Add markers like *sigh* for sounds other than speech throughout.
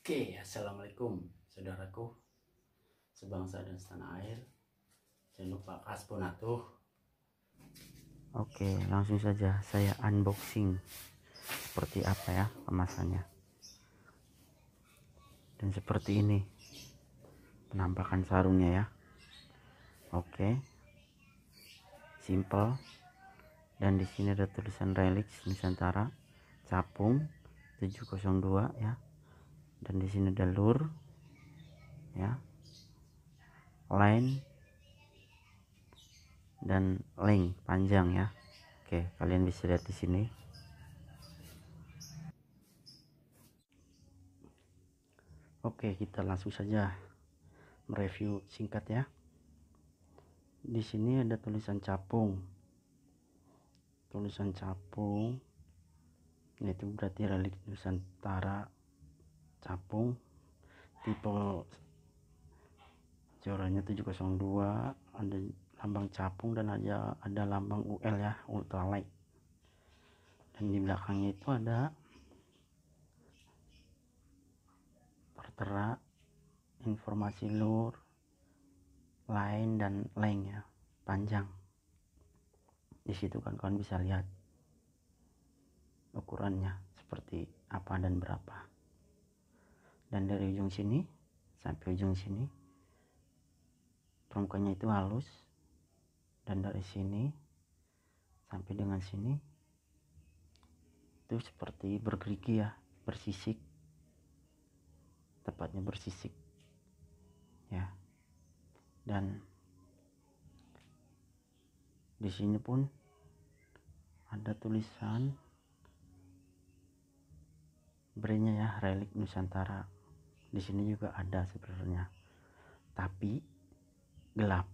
Oke, assalamualaikum saudaraku sebangsa dan setanah air. Jangan lupa kasbonatuh. Oke, langsung saja saya unboxing seperti apa ya kemasannya. Dan seperti ini penampakan sarungnya ya. Oke. Simple. Dan di sini ada tulisan Relics Nusantara Capung 702 ya dan di sini ada lur ya line dan link panjang ya Oke kalian bisa lihat di sini Oke kita langsung saja mereview singkat ya di sini ada tulisan capung tulisan capung Ini yaitu berarti relik nusantara capung tipe juaranya 702 ada lambang capung dan ada ada lambang UL ya ultralight dan di belakangnya itu ada tertera informasi lur lain dan leng ya panjang di situ kan kawan bisa lihat ukurannya seperti apa dan berapa dan dari ujung sini sampai ujung sini permukaannya itu halus dan dari sini sampai dengan sini itu seperti bergerigi ya bersisik tepatnya bersisik ya dan di sini pun ada tulisan brandnya ya relik Nusantara di sini juga ada sebenarnya tapi gelap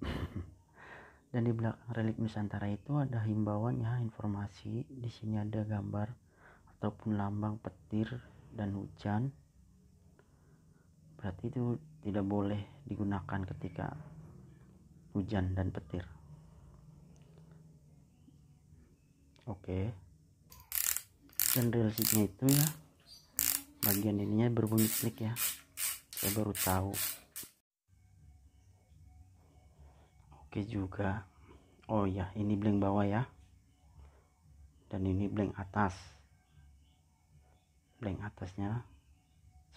*laughs* dan di belakang relik Nusantara itu ada himbauannya informasi di sini ada gambar ataupun lambang petir dan hujan berarti itu tidak boleh digunakan ketika hujan dan petir oke dan real itu ya bagian ininya berbunyi klik ya saya baru tahu oke juga oh ya ini blank bawah ya dan ini blank atas blank atasnya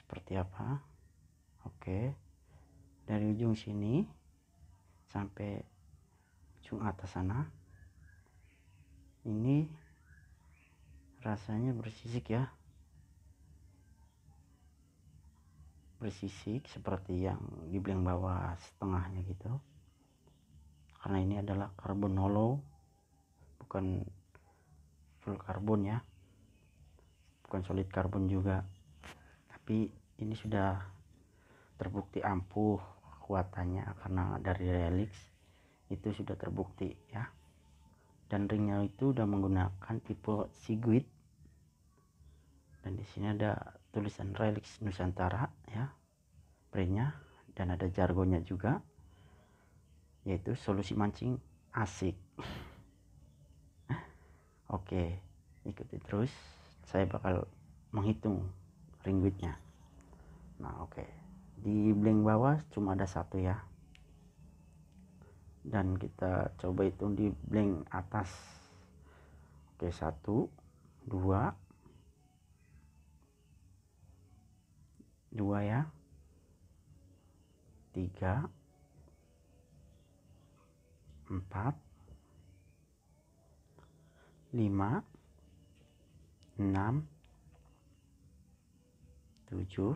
seperti apa oke dari ujung sini sampai ujung atas sana ini rasanya bersisik ya bersisik seperti yang dibilang bawah setengahnya gitu karena ini adalah karbon hollow bukan full karbon ya bukan solid karbon juga tapi ini sudah terbukti ampuh kekuatannya karena dari relix itu sudah terbukti ya dan ringnya itu sudah menggunakan tipe siguit dan di sini ada tulisan Relix Nusantara ya printnya dan ada jargonnya juga yaitu solusi mancing asik *laughs* oke ikuti terus saya bakal menghitung ringgitnya nah oke di blank bawah cuma ada satu ya dan kita coba hitung di blank atas oke satu dua dua ya tiga empat lima enam tujuh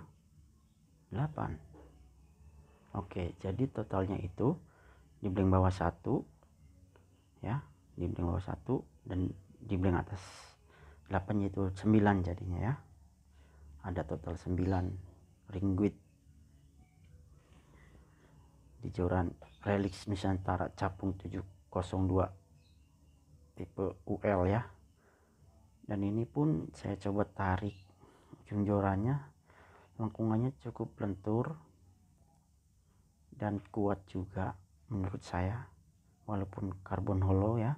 delapan Oke jadi totalnya itu di blank bawah satu ya di blank bawah satu dan di blank atas delapan yaitu sembilan jadinya ya ada total sembilan ringgit di joran relik nusantara capung 702 tipe UL ya dan ini pun saya coba tarik ujung jorannya lengkungannya cukup lentur dan kuat juga menurut saya walaupun karbon hollow ya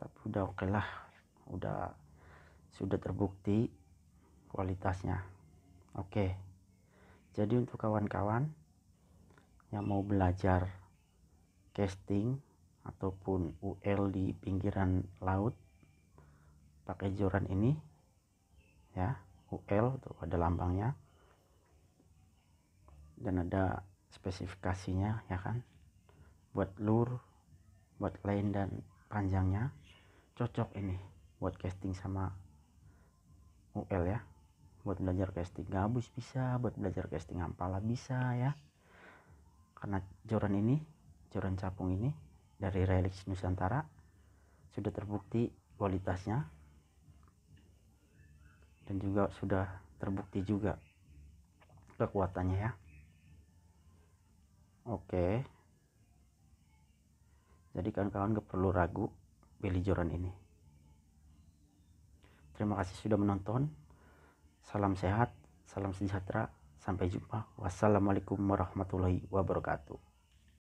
tapi udah oke okay lah udah sudah terbukti kualitasnya oke jadi untuk kawan-kawan yang mau belajar casting ataupun UL di pinggiran laut pakai joran ini ya UL tuh ada lambangnya dan ada spesifikasinya ya kan buat lur buat lain dan panjangnya cocok ini buat casting sama UL ya buat belajar casting gabus bisa buat belajar casting ampala bisa ya karena joran ini joran capung ini dari relix nusantara sudah terbukti kualitasnya dan juga sudah terbukti juga kekuatannya ya oke jadi kawan-kawan gak perlu ragu beli joran ini terima kasih sudah menonton Salam sehat, salam sejahtera. Sampai jumpa. Wassalamualaikum warahmatullahi wabarakatuh.